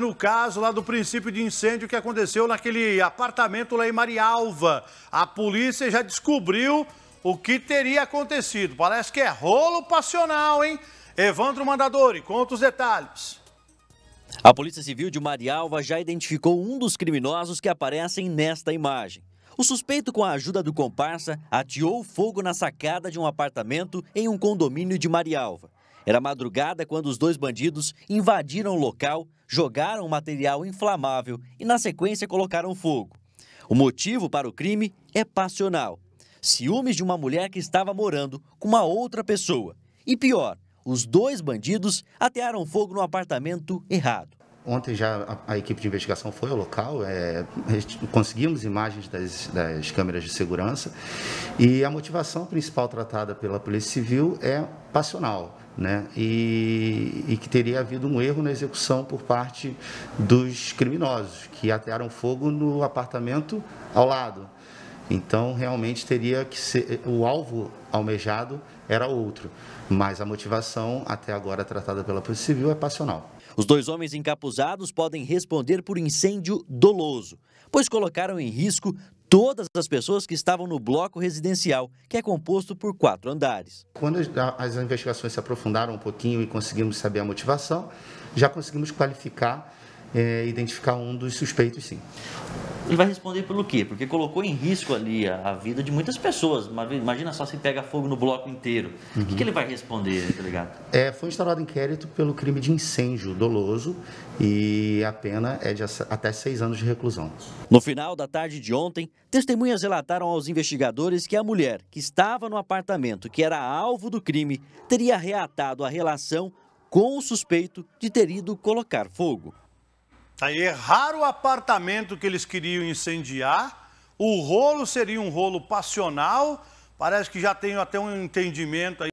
no caso lá do princípio de incêndio que aconteceu naquele apartamento lá em Marialva. A polícia já descobriu o que teria acontecido. Parece que é rolo passional, hein? Evandro Mandadori, conta os detalhes. A Polícia Civil de Marialva já identificou um dos criminosos que aparecem nesta imagem. O suspeito, com a ajuda do comparsa, atiou fogo na sacada de um apartamento em um condomínio de Marialva. Era madrugada quando os dois bandidos invadiram o local, jogaram material inflamável e, na sequência, colocaram fogo. O motivo para o crime é passional: ciúmes de uma mulher que estava morando com uma outra pessoa. E pior, os dois bandidos atearam fogo no apartamento errado ontem já a, a, equipe de investigação foi ao local, é, conseguimos imagens das, das câmeras de segurança e a motivação principal tratada pela Polícia Civil é passional. Né? E, e, que teria havido um erro na execução por parte dos criminosos que atearam fogo no apartamento ao lado. Então, realmente teria que ser o alvo almejado era outro, mas a motivação até agora tratada pela Polícia Civil é passional. Os dois homens encapuzados podem responder por incêndio doloso, pois colocaram em risco todas as pessoas que estavam no bloco residencial, que é composto por quatro andares. Quando as investigações se aprofundaram um pouquinho e conseguimos saber a motivação, já conseguimos qualificar, é, identificar um dos suspeitos, sim ele vai responder pelo quê? Porque colocou em risco ali a, a, vida de muitas pessoas. Imagina só se pega fogo no bloco inteiro. Uhum. O que, que, ele vai responder, tá ligado? É, foi instaurado inquérito pelo crime de incêndio doloso e a pena é de até seis anos de reclusão. No final da tarde de ontem, testemunhas relataram aos investigadores que a mulher que estava no apartamento que era alvo do crime teria reatado a relação com o suspeito de ter ido colocar fogo. Aí tá, errar o apartamento que eles queriam incendiar, o rolo seria um rolo passional, parece que já tem até um entendimento aí.